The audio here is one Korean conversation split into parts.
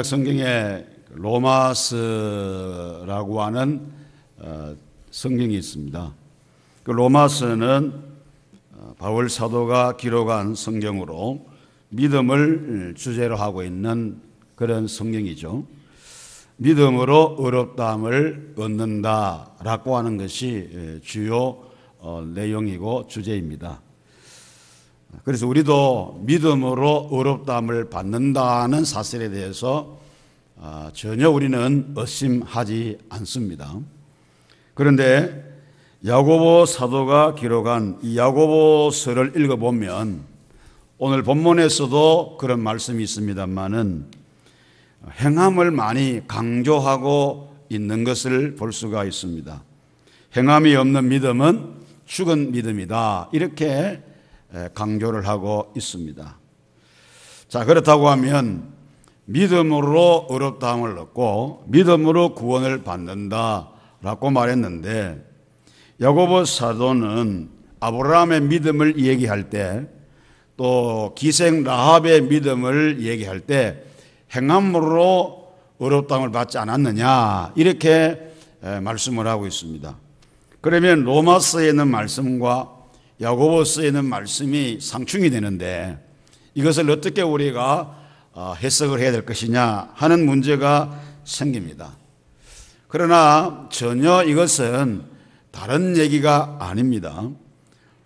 신약 성경에 로마스라고 하는 어, 성경이 있습니다. 그 로마스는 어, 바울 사도가 기록한 성경으로 믿음을 음, 주제로 하고 있는 그런 성경이죠. 믿음으로 의롭다함을 얻는다라고 하는 것이 예, 주요 어, 내용이고 주제입니다. 그래서 우리도 믿음으로 의롭다함을 받는다는 사실에 대해서 아, 전혀 우리는 의심하지 않습니다. 그런데 야고보 사도가 기록한 이 야고보서를 읽어보면 오늘 본문에서도 그런 말씀이 있습니다만은 행함을 많이 강조하고 있는 것을 볼 수가 있습니다. 행함이 없는 믿음은 죽은 믿음이다. 이렇게 예, 강조를 하고 있습니다. 자, 그렇다고 하면 믿음으로 의롭다함을 얻고 믿음으로 구원을 받는다라고 말했는데 야고보 사도는 아브라함의 믿음을 얘기할 때 또 기생 라합의 믿음을 얘기할 때 행함으로 의롭다함을 받지 않았느냐 이렇게 예, 말씀을 하고 있습니다. 그러면 로마서에 있는 말씀과 야고보스에 는 말씀이 상충이 되는데 이것을 어떻게 우리가 어, 해석을 해야 될 것이냐 하는 문제가 생깁니다. 그러나 전혀 이것은 다른 얘기가 아닙니다.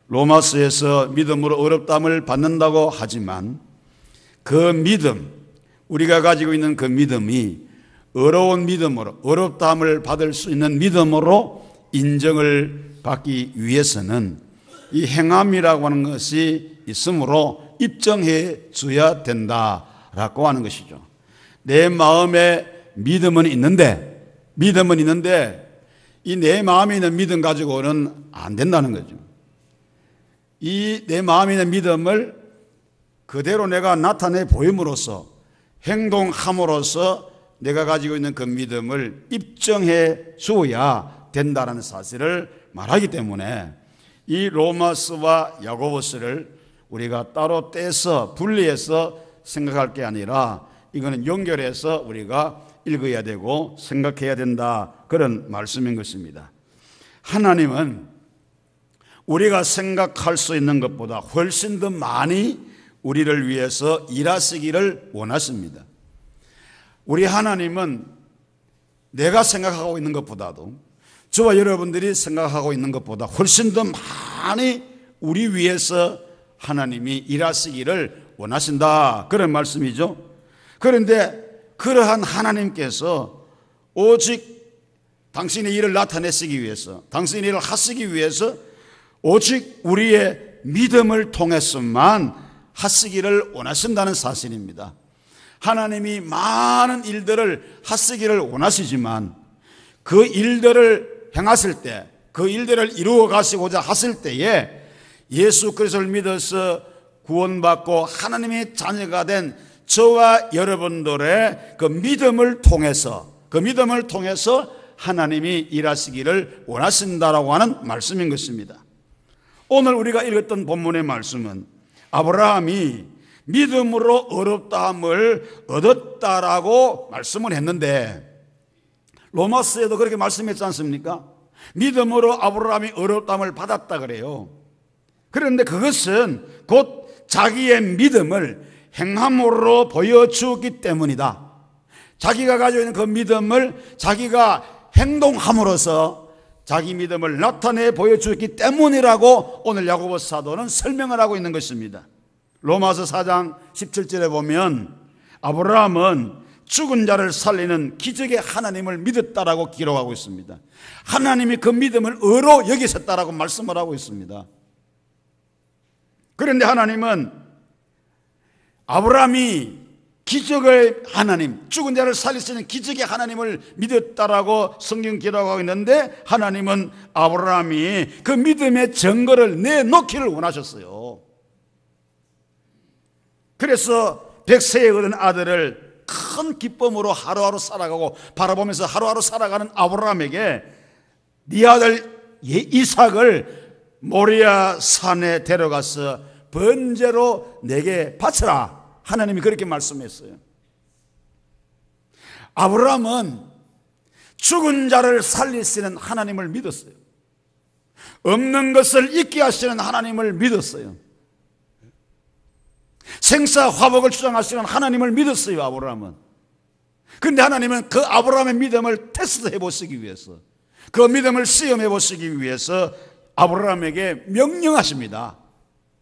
로마스에서 믿음으로 어렵담을 받는다고 하지만 그 믿음, 우리가 가지고 있는 그 믿음이 어려운 믿음으로, 어렵담을 받을 수 있는 믿음으로 인정을 받기 위해서는 이 행함이라고 하는 것이 있으므로 입증해 줘야 된다라고 하는 것이죠. 내 마음에 믿음은 있는데, 믿음은 있는데, 이 내 마음에 있는 믿음 가지고는 안 된다는 거죠. 이 내 마음에 있는 믿음을 그대로 내가 나타내 보임으로써 행동함으로써 내가 가지고 있는 그 믿음을 입증해 주어야 된다는 사실을 말하기 때문에 이로마스와야고보스를 우리가 따로 떼서 분리해서 생각할 게 아니라 이거는 연결해서 우리가 읽어야 되고 생각해야 된다. 그런 말씀인 것입니다. 하나님은 우리가 생각할 수 있는 것보다 훨씬 더 많이 우리를 위해서 일하시기를 원하십니다. 우리 하나님은 내가 생각하고 있는 것보다도 저와 여러분들이 생각하고 있는 것보다 훨씬 더 많이 우리 위해서 하나님이 일하시기를 원하신다. 그런 말씀이죠. 그런데 그러한 하나님께서 오직 당신의 일을 나타내시기 위해서, 당신의 일을 하시기 위해서 오직 우리의 믿음을 통해서만 하시기를 원하신다는 사실입니다. 하나님이 많은 일들을 하시기를 원하시지만 그 일들을 행하실 때, 그 일들을 이루어 가시고자 하실 때에 예수 그리스도를 믿어서 구원받고 하나님의 자녀가 된 저와 여러분들의 그 믿음을 통해서 그 믿음을 통해서 하나님이 일하시기를 원하신다라고 하는 말씀인 것입니다. 오늘 우리가 읽었던 본문의 말씀은 아브라함이 믿음으로 어렵다함을 얻었다라고 말씀을 했는데 로마스에도 그렇게 말씀했지 않습니까? 믿음으로 아브라함이 어렵담을 받았다 그래요. 그런데 그것은 곧 자기의 믿음을 행함으로 보여주기 때문이다. 자기가 가지고 있는 그 믿음을 자기가 행동함으로써 자기 믿음을 나타내 보여주기 때문이라고 오늘 야고보 사도는 설명을 하고 있는 것입니다. 로마서 4장 17절에 보면 아브라함은 죽은 자를 살리는 기적의 하나님을 믿었다라고 기록하고 있습니다. 하나님이 그 믿음을 의로 여기셨다라고 말씀을 하고 있습니다. 그런데 하나님은 아브라함이 기적을 하나님, 죽은 자를 살리시는 기적의 하나님을 믿었다라고 성경 기록하고 있는데 하나님은 아브라함이 그 믿음의 증거를 내놓기를 원하셨어요. 그래서 백세에 얻은 아들을 큰 기쁨으로 하루하루 살아가고 바라보면서 하루하루 살아가는 아브라함에게 네 아들 예, 이삭을 모리아 산에 데려가서 번제로 내게 바쳐라. 하나님이 그렇게 말씀했어요. 아브라함은 죽은 자를 살리시는 하나님을 믿었어요. 없는 것을 잊게 하시는 하나님을 믿었어요. 생사 화복을 주장할수있는 하나님을 믿었어요, 아브라함은. 그런데 하나님은 그 아브라함의 믿음을 테스트해 보시기 위해서, 그 믿음을 시험해 보시기 위해서 아브라함에게 명령하십니다.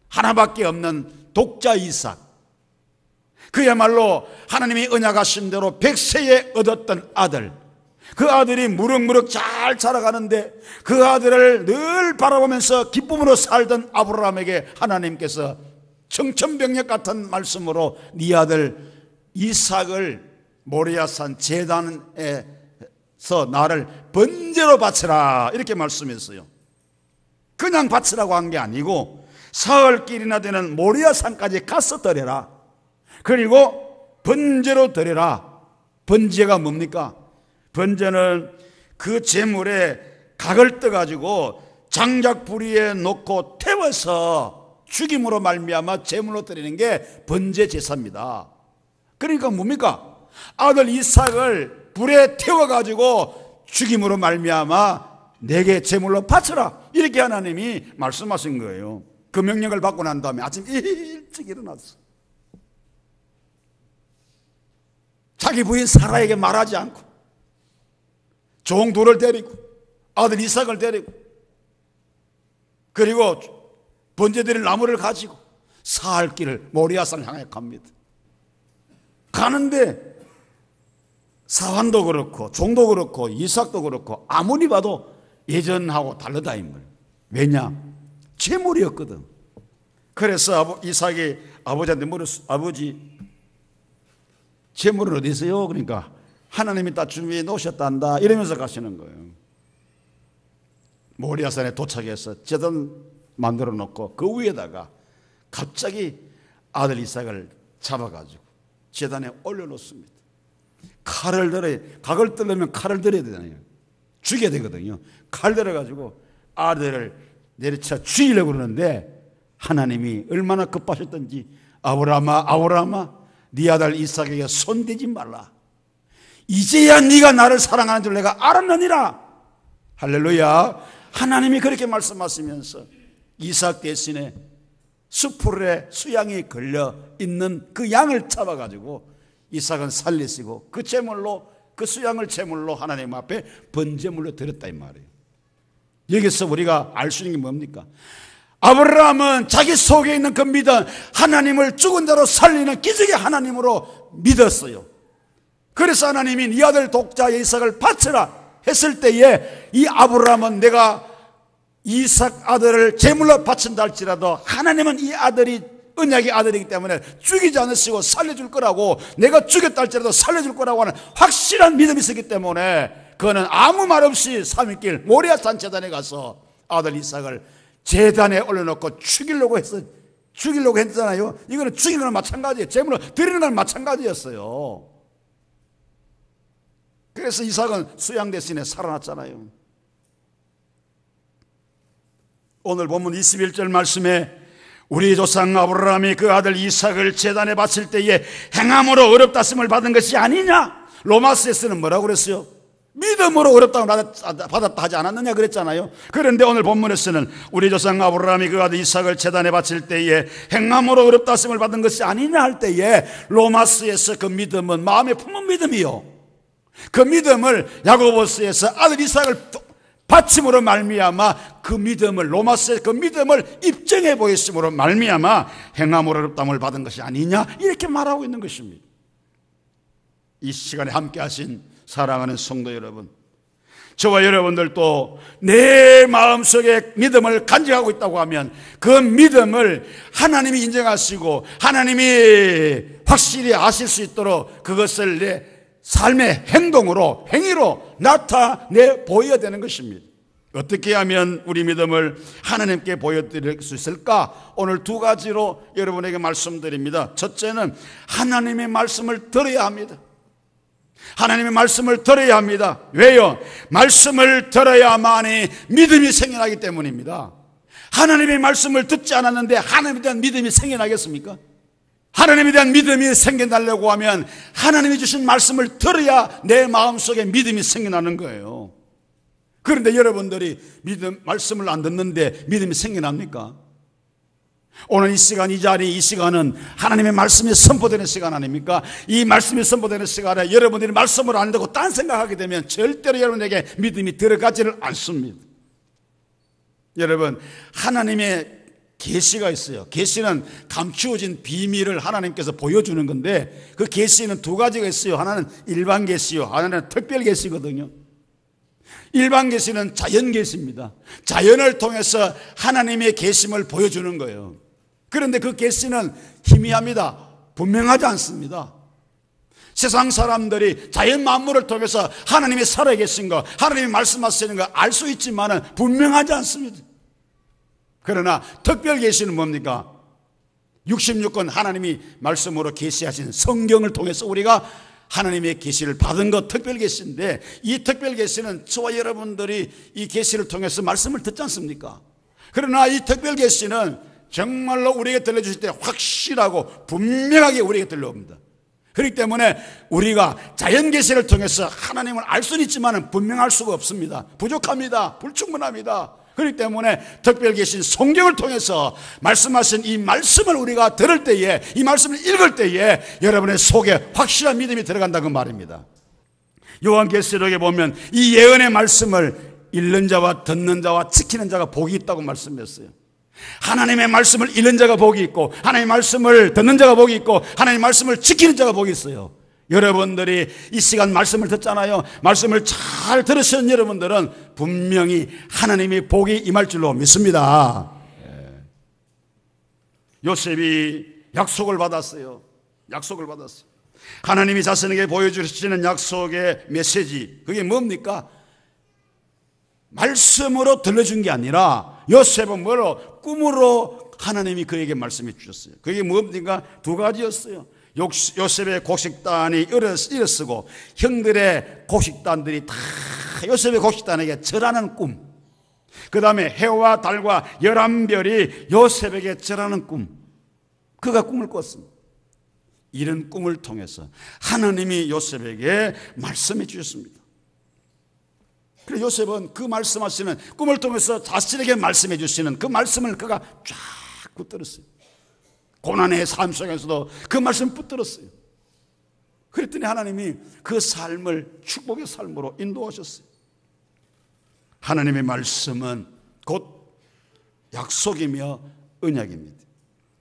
하나밖에 없는 독자 이삭. 그야말로 하나님이 언약하신 대로 백세에 얻었던 아들. 그 아들이 무럭무럭 잘 자라가는데 그 아들을 늘 바라보면서 기쁨으로 살던 아브라함에게 하나님께서 청천벽력 같은 말씀으로 네 아들 이삭을 모리아산 재단에서 나를 번제로 바치라 이렇게 말씀했어요. 그냥 바치라고 한 게 아니고 사흘길이나 되는 모리아산까지 가서 드려라. 그리고 번제로 드려라. 번제가 뭡니까? 번제는 그 재물에 각을 떠가지고 장작불 위에 놓고 태워서 죽임으로 말미암아 제물로 드리는 게 번제 제사입니다. 그러니까 뭡니까? 아들 이삭을 불에 태워 가지고 죽임으로 말미암아 내게 제물로 바쳐라. 이렇게 하나님이 말씀하신 거예요. 그 명령을 받고 난 다음에 아침 일찍 일어났어. 자기 부인 사라에게 말하지 않고 종도를 데리고 아들 이삭을 데리고 그리고 번제드릴 나무를 가지고 사할 길을 모리아산 향해 갑니다. 가는데 사환도 그렇고 종도 그렇고 이삭도 그렇고 아무리 봐도 예전하고 다르다 인물. 왜냐? 재물이었거든. 그래서 아버, 이삭이 아버지한테 물었어. 아버지, 재물은 어디 있어요? 그러니까 하나님이 다 준비해 놓으셨단다. 이러면서 가시는 거예요. 모리아산에 도착해서 재단 만들어 놓고 그 위에다가 갑자기 아들 이삭을 잡아가지고 재단에 올려놓습니다. 칼을 들어 각을 뜨려면 칼을 들어야 되잖아요. 죽여야 되거든요. 칼 들어가지고 아들을 내리쳐 죽이려고 그러는데 하나님이 얼마나 급하셨던지 아브라마 아브라마 네 아들 이삭에게 손대지 말라. 이제야 네가 나를 사랑하는 줄 내가 알았느니라. 할렐루야. 하나님이 그렇게 말씀하시면서 이삭 대신에 수풀에 수양이 걸려 있는 그 양을 잡아가지고 이삭은 살리시고 그 제물로 그 수양을 제물로 하나님 앞에 번제물로 드렸다 이 말이에요. 여기서 우리가 알 수 있는 게 뭡니까? 아브라함은 자기 속에 있는 그 믿음 하나님을 죽은 자로 살리는 기적의 하나님으로 믿었어요. 그래서 하나님이 이 네 아들 독자 이삭을 바치라 했을 때에 이 아브라함은 내가 이삭 아들을 제물로 바친다 할지라도 하나님은 이 아들이 은약의 아들이기 때문에 죽이지 않으시고 살려줄 거라고 내가 죽였다 할지라도 살려줄 거라고 하는 확실한 믿음이 있었기 때문에 그는 아무 말 없이 삼일길 모리아산 재단에 가서 아들 이삭을 재단에 올려놓고 죽이려고 했어 죽이려고 했잖아요. 이거는 죽이는 거 마찬가지예요. 제물로 드리는 거 마찬가지였어요. 그래서 이삭은 수양 대신에 살아났잖아요. 오늘 본문 21절 말씀에 우리 조상 아브라함이 그 아들 이삭을 재단에 바칠 때에 행함으로 어렵다심을 받은 것이 아니냐? 로마스에서는 뭐라고 그랬어요? 믿음으로 어렵다고 받았다 하지 않았느냐 그랬잖아요. 그런데 오늘 본문에서는 우리 조상 아브라함이 그 아들 이삭을 재단에 바칠 때에 행함으로 어렵다심을 받은 것이 아니냐 할 때에 로마스에서 그 믿음은 마음에 품은 믿음이요. 그 믿음을 야고보스에서 아들 이삭을 받침으로 말미암아 그 믿음을 로마스의 그 믿음을 입증해 보였으므로 말미암아 행함으로 롭담을 받은 것이 아니냐 이렇게 말하고 있는 것입니다. 이 시간에 함께 하신 사랑하는 성도 여러분 저와 여러분들도 내 마음속에 믿음을 간직하고 있다고 하면 그 믿음을 하나님이 인정하시고 하나님이 확실히 아실 수 있도록 그것을 내 삶의 행동으로, 행위로 나타내 보여야 되는 것입니다. 어떻게 하면 우리 믿음을 하나님께 보여드릴 수 있을까? 오늘 두 가지로 여러분에게 말씀드립니다. 첫째는 하나님의 말씀을 들어야 합니다. 하나님의 말씀을 들어야 합니다. 왜요? 말씀을 들어야만이 믿음이 생겨나기 때문입니다. 하나님의 말씀을 듣지 않았는데 하나님에 대한 믿음이 생겨나겠습니까? 하나님에 대한 믿음이 생겨나려고 하면 하나님이 주신 말씀을 들어야 내 마음속에 믿음이 생겨나는 거예요. 그런데 여러분들이 믿음, 말씀을 안 듣는데 믿음이 생겨납니까? 오늘 이 시간, 이 자리, 이 시간은 하나님의 말씀이 선포되는 시간 아닙니까? 이 말씀이 선포되는 시간에 여러분들이 말씀을 안 듣고 딴 생각하게 되면 절대로 여러분에게 믿음이 들어가지를 않습니다. 여러분, 하나님의 계시가 있어요. 계시는 감추어진 비밀을 하나님께서 보여주는 건데 그 계시는 두 가지가 있어요. 하나는 일반 계시요, 하나는 특별 계시거든요. 일반 계시는 자연 계시입니다. 자연을 통해서 하나님의 계심을 보여주는 거예요. 그런데 그 계시는 희미합니다. 분명하지 않습니다. 세상 사람들이 자연 만물을 통해서 하나님이 살아계신 거, 하나님이 말씀하시는 거 알 수 있지만은 분명하지 않습니다. 그러나 특별 계시는 뭡니까? 66권 하나님이 말씀으로 계시하신 성경을 통해서 우리가 하나님의 계시를 받은 것 특별 계시인데 이 특별 계시는 저와 여러분들이 이 계시를 통해서 말씀을 듣지 않습니까? 그러나 이 특별 계시는 정말로 우리에게 들려주실 때 확실하고 분명하게 우리에게 들려옵니다. 그렇기 때문에 우리가 자연 계시를 통해서 하나님을 알 수는 있지만 분명할 수가 없습니다. 부족합니다. 불충분합니다. 그렇기 때문에 특별히 계신 성경을 통해서 말씀하신 이 말씀을 우리가 들을 때에 이 말씀을 읽을 때에 여러분의 속에 확실한 믿음이 들어간다고 말입니다. 요한계시록에 보면 이 예언의 말씀을 읽는 자와 듣는 자와 지키는 자가 복이 있다고 말씀했어요. 하나님의 말씀을 읽는 자가 복이 있고 하나님의 말씀을 듣는 자가 복이 있고 하나님의 말씀을 지키는 자가 복이 있어요. 여러분들이 이 시간 말씀을 듣잖아요. 말씀을 잘 들으신 여러분들은 분명히 하나님이 복이 임할 줄로 믿습니다. 예. 요셉이 약속을 받았어요. 약속을 받았어요. 하나님이 자신에게 보여주시는 약속의 메시지, 그게 뭡니까? 말씀으로 들려준 게 아니라 요셉은 뭐로? 꿈으로 하나님이 그에게 말씀해 주셨어요. 그게 뭡니까? 두 가지였어요. 요셉의 곡식단이 일어쓰고 형들의 곡식단들이 다 요셉의 곡식단에게 절하는 꿈. 그 다음에 해와 달과 열한별이 요셉에게 절하는 꿈. 그가 꿈을 꿨습니다. 이런 꿈을 통해서 하나님이 요셉에게 말씀해 주셨습니다. 그래 요셉은 그 말씀하시는 꿈을 통해서 자신에게 말씀해 주시는 그 말씀을 그가 쫙 붙들었어요. 고난의 삶 속에서도 그 말씀 붙들었어요. 그랬더니 하나님이 그 삶을 축복의 삶으로 인도하셨어요. 하나님의 말씀은 곧 약속이며 은약입니다.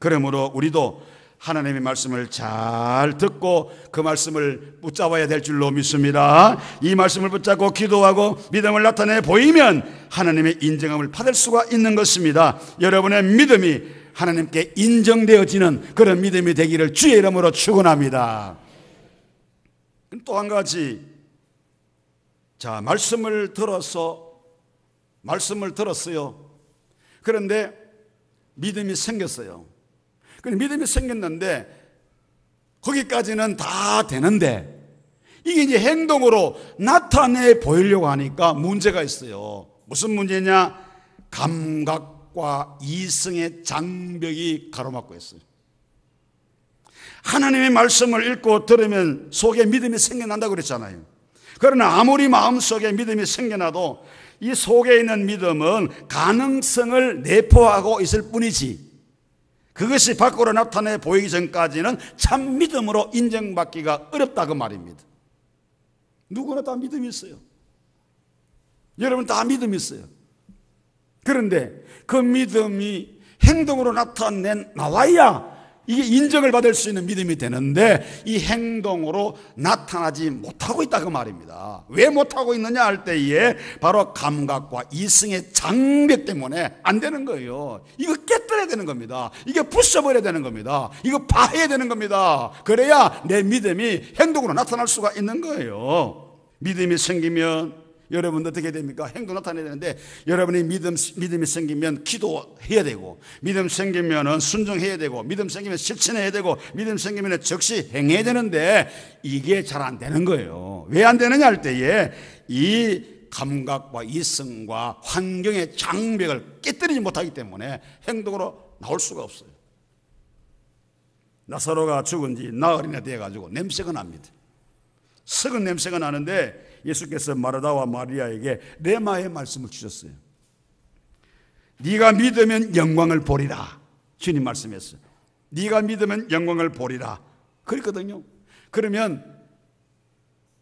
그러므로 우리도 하나님의 말씀을 잘 듣고 그 말씀을 붙잡아야 될 줄로 믿습니다. 이 말씀을 붙잡고 기도하고 믿음을 나타내 보이면 하나님의 인정함을 받을 수가 있는 것입니다. 여러분의 믿음이 하나님께 인정되어지는 그런 믿음이 되기를 주의 이름으로 축원합니다. 또 한 가지 자, 말씀을 들어서 말씀을 들었어요. 그런데 믿음이 생겼어요. 근데 믿음이 생겼는데 거기까지는 다 되는데 이게 이제 행동으로 나타내 보이려고 하니까 문제가 있어요. 무슨 문제냐? 감각 율과 이성의 장벽이 가로막고 있어요. 하나님의 말씀을 읽고 들으면 속에 믿음이 생겨난다고 그랬잖아요. 그러나 아무리 마음속에 믿음이 생겨나도 이 속에 있는 믿음은 가능성을 내포하고 있을 뿐이지 그것이 밖으로 나타내 보이기 전까지는 참 믿음으로 인정받기가 어렵다고 말입니다. 누구나 다 믿음이 있어요. 여러분 다 믿음이 있어요. 그런데 그 믿음이 행동으로 나타낸 나와야 이게 인정을 받을 수 있는 믿음이 되는데 이 행동으로 나타나지 못하고 있다 그 말입니다. 왜 못하고 있느냐 할 때에 바로 감각과 이승의 장벽 때문에 안 되는 거예요. 이거 깨뜨려야 되는 겁니다. 이게 부숴버려야 되는 겁니다. 이거 파해야 되는 겁니다. 그래야 내 믿음이 행동으로 나타날 수가 있는 거예요. 믿음이 생기면 여러분 어떻게 됩니까? 행동 나타내야 되는데 여러분이 믿음, 믿음이 생기면 기도해야 되고 믿음 생기면 순종해야 되고 믿음 생기면 실천해야 되고 믿음 생기면 즉시 행해야 되는데 이게 잘 안 되는 거예요. 왜 안 되느냐 할 때에 이 감각과 이성과 환경의 장벽을 깨뜨리지 못하기 때문에 행동으로 나올 수가 없어요. 나사로가 죽은 지 나흘이나 돼가지고 냄새가 납니다. 썩은 냄새가 나는데 예수께서 마르다와 마리아에게 레마의 말씀을 주셨어요. 네가 믿으면 영광을 보리라. 주님 말씀했어요. 네가 믿으면 영광을 보리라. 그랬거든요. 그러면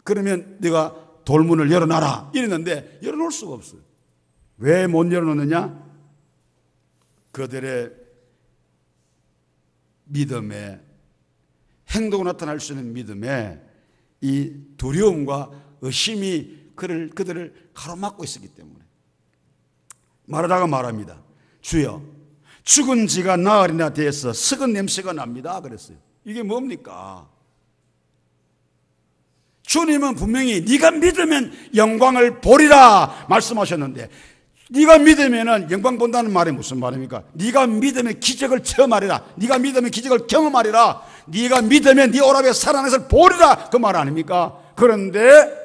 그러면 네가 돌문을 열어놔라. 이랬는데 열어놓을 수가 없어요. 왜 못 열어놓느냐? 그들의 믿음에 행동으로 나타날 수 있는 믿음에 이 두려움과 의심이 그를, 그들을 가로막고 있었기 때문에. 말하다가 말합니다. 주여, 죽은 지가 나흘이나 돼서 썩은 냄새가 납니다. 그랬어요. 이게 뭡니까? 주님은 분명히 네가 믿으면 영광을 보리라 말씀하셨는데 네가 믿으면 영광 본다는 말이 무슨 말입니까? 네가 믿으면 기적을 체험하리라. 네가 믿으면 기적을 경험하리라. 네가 믿으면 네 오락의 사랑에서 보리라 그 말 아닙니까? 그런데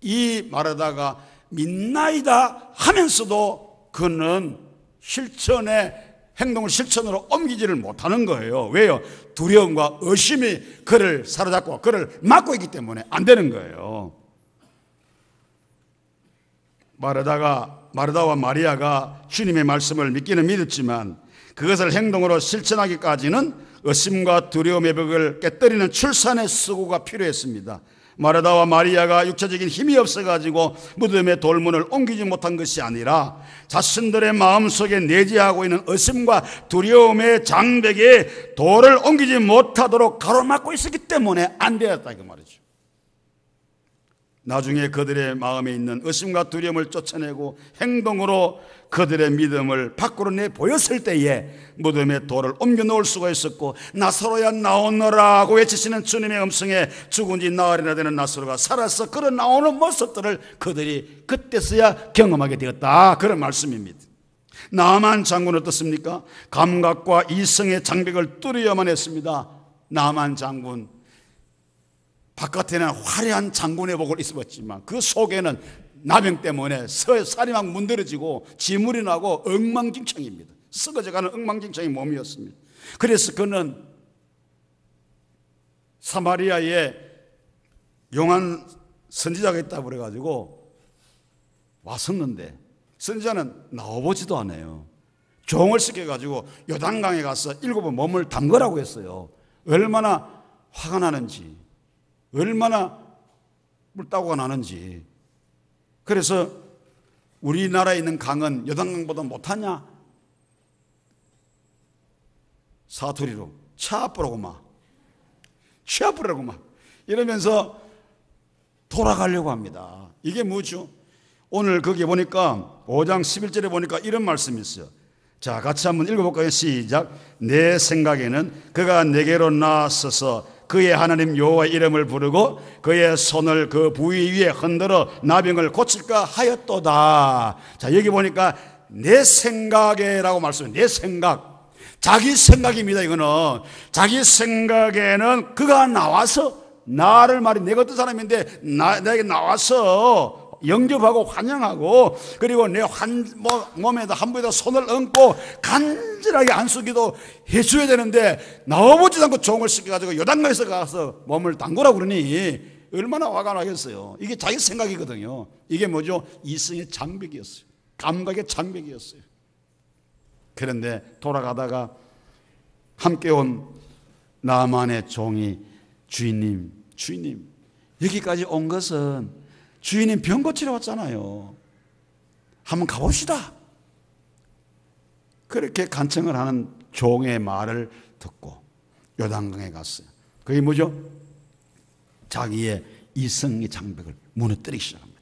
이 말에다가 믿나이다 하면서도 그는 실천에 행동을 실천으로 옮기지를 못하는 거예요. 왜요? 두려움과 의심이 그를 사로잡고 그를 막고 있기 때문에 안 되는 거예요. 마르다가 마르다와 마리아가 주님의 말씀을 믿기는 믿었지만 그것을 행동으로 실천하기까지는 의심과 두려움의 벽을 깨뜨리는 출산의 수고가 필요했습니다. 마르다와 마리아가 육체적인 힘이 없어가지고 무덤의 돌문을 옮기지 못한 것이 아니라 자신들의 마음속에 내재하고 있는 의심과 두려움의 장벽에 돌을 옮기지 못하도록 가로막고 있었기 때문에 안 되었다 그 말이죠. 나중에 그들의 마음에 있는 의심과 두려움을 쫓아내고 행동으로 그들의 믿음을 밖으로 내 보였을 때에 무덤의 돌을 옮겨 놓을 수가 있었고 나서로야 나오너라고 외치시는 주님의 음성에 죽은 지 나흘이나 되는 나서로가 살아서 그런 나오는 모습들을 그들이 그때서야 경험하게 되었다 그런 말씀입니다. 나만 장군은 어떻습니까? 감각과 이성의 장벽을 뚫어야만 했습니다. 나만 장군 바깥에는 화려한 장군의 복을 입었지만 그 속에는 나병 때문에 살이 막 문드러지고 지물이 나고 엉망진창입니다. 썩어져가는 엉망진창의 몸이었습니다. 그래서 그는 사마리아에 용한 선지자가 있다고 그래가지고 왔었는데 선지자는 나오보지도 않아요. 종을 시켜가지고 요단강에 가서 일곱 번 몸을 담그라고 했어요. 얼마나 화가 나는지. 얼마나 물따고가 나는지. 그래서 우리나라에 있는 강은 여당강보다 못하냐? 사투리로 차아프라고 마. 취아프라고 마. 이러면서 돌아가려고 합니다. 이게 뭐죠? 오늘 거기 보니까 5장 11절에 보니까 이런 말씀이 있어요. 자, 같이 한번 읽어볼까요? 시작. 내 생각에는 그가 내게로 나서서 그의 하나님 여호와 이름을 부르고 그의 손을 그 부위 위에 흔들어 나병을 고칠까 하였도다. 자 여기 보니까 내 생각에라고 말씀. 내 생각. 자기 생각입니다. 이거는 자기 생각에는 그가 나와서 나를 말이 내가 어떤 사람인데 나, 에게 나와서 영접하고 환영하고 그리고 내 환, 뭐, 몸에다 한번에다 손을 얹고 간절하게 안수기도 해줘야 되는데 나와보지도 않고 종을 시켜가지고 요단강에서 가서 몸을 담그라고 그러니 얼마나 화가 나겠어요. 이게 자기 생각이거든요. 이게 뭐죠? 이성의 장벽이었어요. 감각의 장벽이었어요. 그런데 돌아가다가 함께 온 나만의 종이 주인님, 주인님, 여기까지 온 것은 주인은 병 고치러 왔잖아요. 한번 가봅시다. 그렇게 간청을 하는 종의 말을 듣고 요단강에 갔어요. 그게 뭐죠? 자기의 이성의 장벽을 무너뜨리기 시작합니다.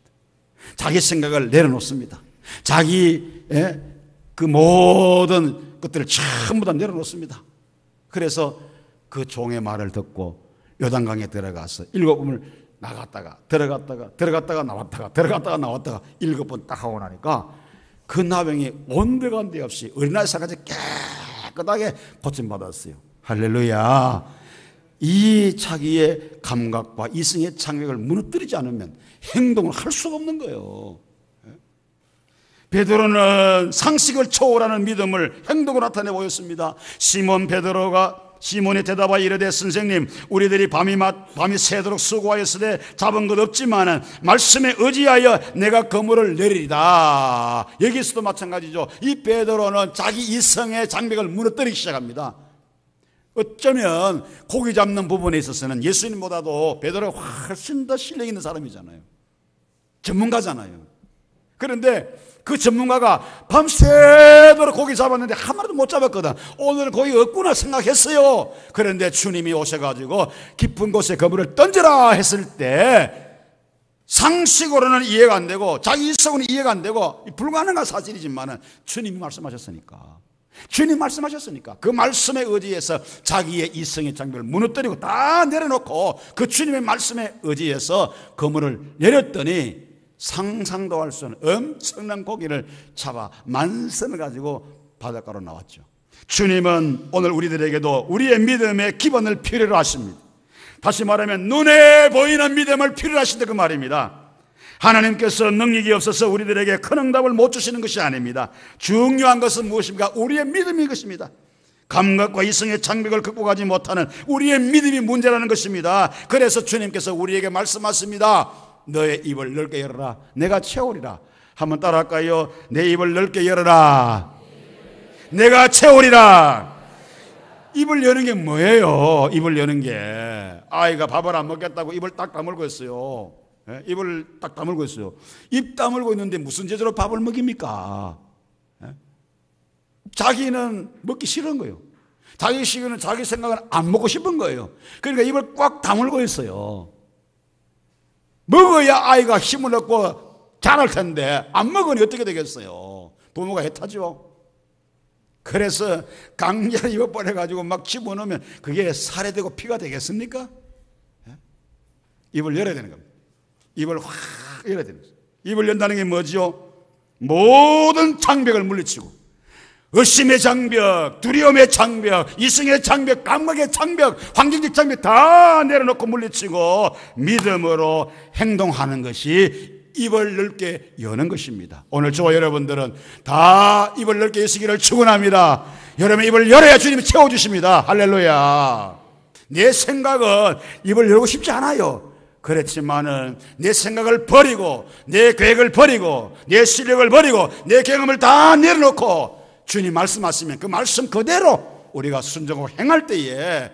자기 생각을 내려놓습니다. 자기 의그 예, 모든 것들을 전부 다 내려놓습니다. 그래서 그 종의 말을 듣고 요단강에 들어가서 일곱 음을 나갔다가 들어갔다가 들어갔다가 나왔다가 들어갔다가 나왔다가 일곱 번 딱 하고 나니까 그 나병이 온데간 데 없이 어린아이 살까지 깨끗하게 고침받았어요. 할렐루야. 이 자기의 감각과 이성의 장벽을 무너뜨리지 않으면 행동을 할 수가 없는 거예요. 예? 베드로는 상식을 초월하는 믿음을 행동으로 나타내 보였습니다. 시몬 베드로가 시몬이 대답하여 이르되 선생님 우리들이 밤이 맛 밤이 새도록 수고하였으되 잡은 것 없지만은 말씀에 의지하여 내가 그물을 내리리다. 여기서도 마찬가지죠. 이 베드로는 자기 이성의 장벽을 무너뜨리기 시작합니다. 어쩌면 고기 잡는 부분에 있어서는 예수님보다도 베드로가 훨씬 더 실력 있는 사람이잖아요. 전문가잖아요. 그런데 그 전문가가 밤새도록 고기 잡았는데 한 마리도 못 잡았거든. 오늘 거의 없구나 생각했어요. 그런데 주님이 오셔가지고 깊은 곳에 그물을 던져라 했을 때 상식으로는 이해가 안 되고 자기 이성은 이해가 안 되고 불가능한 사실이지만은 주님이 말씀하셨으니까. 주님 말씀하셨으니까 그 말씀에 의지해서 자기의 이성의 장벽을 무너뜨리고 다 내려놓고 그 주님의 말씀에 의지해서 그물을 내렸더니 상상도 할 수 없는 엄청난 고기를 잡아 만선을 가지고 바닷가로 나왔죠. 주님은 오늘 우리들에게도 우리의 믿음의 기반을 필요로 하십니다. 다시 말하면 눈에 보이는 믿음을 필요로 하신다 그 말입니다. 하나님께서 능력이 없어서 우리들에게 큰 응답을 못 주시는 것이 아닙니다. 중요한 것은 무엇입니까? 우리의 믿음인 것입니다. 감각과 이성의 장벽을 극복하지 못하는 우리의 믿음이 문제라는 것입니다. 그래서 주님께서 우리에게 말씀하십니다. 너의 입을 넓게 열어라. 내가 채우리라. 한번 따라할까요? 내 입을 넓게 열어라. 내가 채우리라. 입을 여는 게 뭐예요? 입을 여는 게. 아이가 밥을 안 먹겠다고 입을 딱 다물고 있어요. 예? 입을 딱 다물고 있어요. 입 다물고 있는데 무슨 제대로 밥을 먹입니까? 예? 자기는 먹기 싫은 거예요. 자기 식기는 자기 생각을안 먹고 싶은 거예요. 그러니까 입을 꽉 다물고 있어요. 먹어야 아이가 힘을 얻고 자랄 텐데 안 먹으니 어떻게 되겠어요? 부모가 해타죠. 그래서 강제로 입어버려가지고 막 집어넣으면 그게 살해되고 피가 되겠습니까? 예? 입을 열어야 되는 겁니다. 입을 확 열어야 되는 거죠. 입을 연다는 게 뭐지요? 모든 장벽을 물리치고 의심의 장벽, 두려움의 장벽, 이승의 장벽, 감각의 장벽, 환경적 장벽 다 내려놓고 물리치고 믿음으로 행동하는 것이 입을 넓게 여는 것입니다. 오늘 저와 여러분들은 다 입을 넓게 여시기를 축원합니다. 여러분 입을 열어야 주님이 채워 주십니다. 할렐루야. 내 생각은 입을 열고 싶지 않아요. 그렇지만은 내 생각을 버리고 내 계획을 버리고 내 실력을 버리고 내 경험을 다 내려놓고 주님 말씀하시면 그 말씀 그대로 우리가 순종하고 행할 때에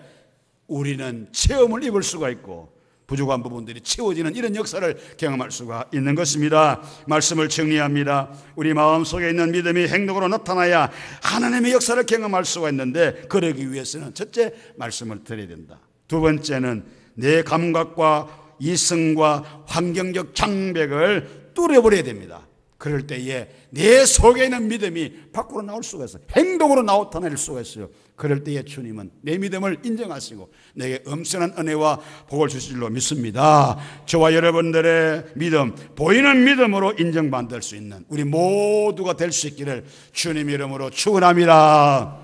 우리는 체험을 입을 수가 있고 부족한 부분들이 채워지는 이런 역사를 경험할 수가 있는 것입니다. 말씀을 정리합니다. 우리 마음속에 있는 믿음이 행동으로 나타나야 하나님의 역사를 경험할 수가 있는데 그러기 위해서는 첫째 말씀을 드려야 된다. 두 번째는 내 감각과 이성과 환경적 장벽을 뚫어버려야 됩니다. 그럴 때에 내 속에 있는 믿음이 밖으로 나올 수가 있어요. 행동으로 나타낼 수가 있어요. 그럴 때에 주님은 내 믿음을 인정하시고 내게 엄선한 은혜와 복을 주실 줄로 믿습니다. 저와 여러분들의 믿음, 보이는 믿음으로 인정받을 수 있는 우리 모두가 될 수 있기를 주님 이름으로 축원합니다.